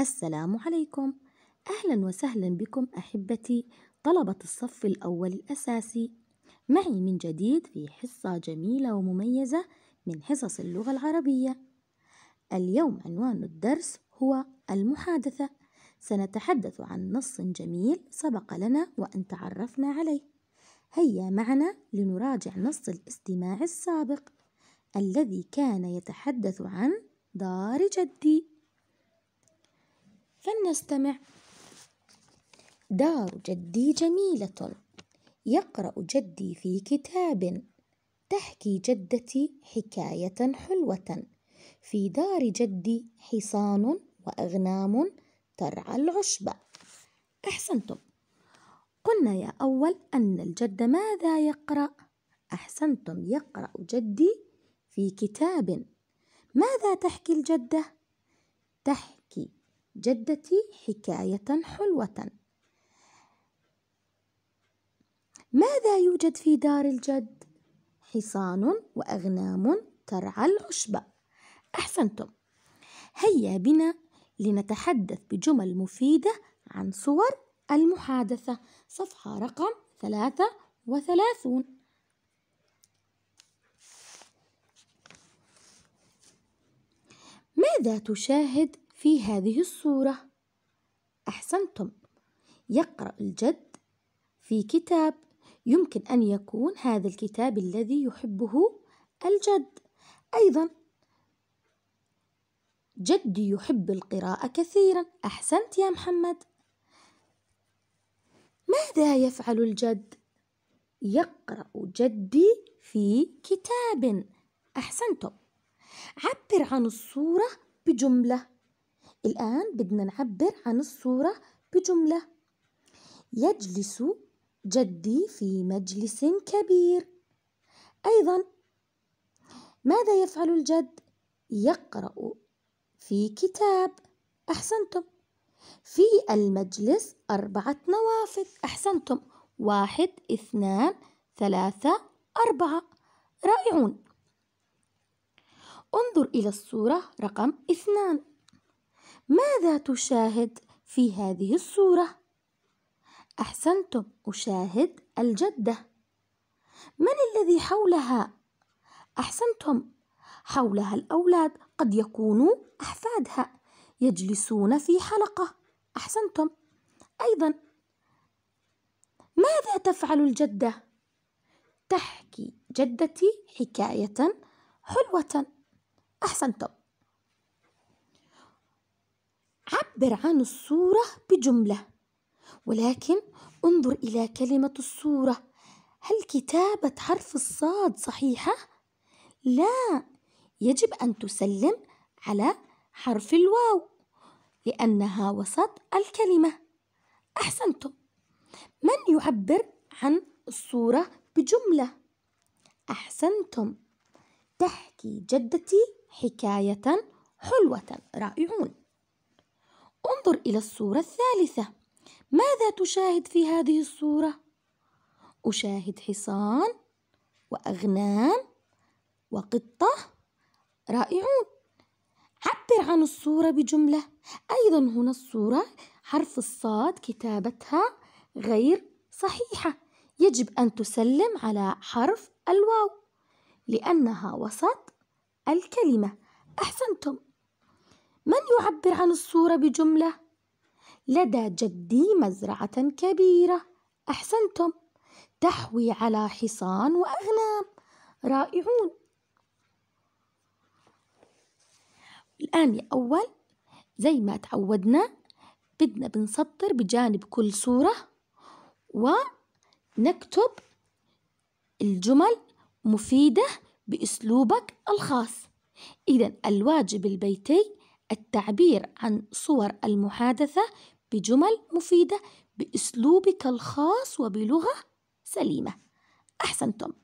السلام عليكم أهلا وسهلا بكم أحبتي طلبة الصف الأول الأساسي معي من جديد في حصة جميلة ومميزة من حصص اللغة العربية اليوم عنوان الدرس هو المحادثة سنتحدث عن نص جميل سبق لنا وأن تعرفنا عليه هيا معنا لنراجع نص الاستماع السابق الذي كان يتحدث عن دار جدي فلنستمع دار جدي جميلة يقرأ جدي في كتاب تحكي جدتي حكاية حلوة في دار جدي حصان وأغنام ترعى العشب أحسنتم قلنا يا أول أن الجد ماذا يقرأ؟ أحسنتم يقرأ جدي في كتاب ماذا تحكي الجدة؟ تحكي جدتي حكاية حلوة ماذا يوجد في دار الجد؟ حصان وأغنام ترعى العشب أحسنتم هيا بنا لنتحدث بجمل مفيدة عن صور المحادثة صفحة رقم ثلاثة وثلاثون ماذا تشاهد في هذه الصورة أحسنتم يقرأ الجد في كتاب يمكن أن يكون هذا الكتاب الذي يحبه الجد أيضا جدي يحب القراءة كثيرا أحسنت يا محمد ماذا يفعل الجد؟ يقرأ جدي في كتاب أحسنتم عبر عن الصورة بجملة الآن بدنا نعبر عن الصورة بجملة يجلس جدي في مجلس كبير أيضا ماذا يفعل الجد؟ يقرأ في كتاب أحسنتم في المجلس أربعة نوافذ أحسنتم واحد اثنان ثلاثة أربعة رائعون انظر إلى الصورة رقم اثنان ماذا تشاهد في هذه الصورة؟ أحسنتم أشاهد الجدة من الذي حولها؟ أحسنتم حولها الأولاد قد يكونوا أحفادها يجلسون في حلقة أحسنتم أيضا ماذا تفعل الجدة؟ تحكي جدتي حكاية حلوة أحسنتم عبر عن الصورة بجملة ولكن انظر إلى كلمة الصورة هل كتابة حرف الصاد صحيحة؟ لا يجب أن تسلم على حرف الواو لأنها وسط الكلمة أحسنتم من يعبر عن الصورة بجملة؟ أحسنتم تحكي جدتي حكاية حلوة رائعون انظر إلى الصورة الثالثة ماذا تشاهد في هذه الصورة؟ أشاهد حصان وأغنام وقطة رائعون عبر عن الصورة بجملة أيضا هنا الصورة حرف الصاد كتابتها غير صحيحة يجب أن تسلم على حرف الواو لأنها وسط الكلمة أحسنتم من يعبر عن الصورة بجملة؟ لدى جدي مزرعة كبيرة أحسنتم تحوي على حصان وأغنام رائعون الآن يا أول زي ما تعودنا بدنا بنسطر بجانب كل صورة ونكتب الجمل مفيدة بأسلوبك الخاص إذا الواجب البيتي التعبير عن صور المحادثة بجمل مفيدة بأسلوبك الخاص وبلغة سليمة أحسنتم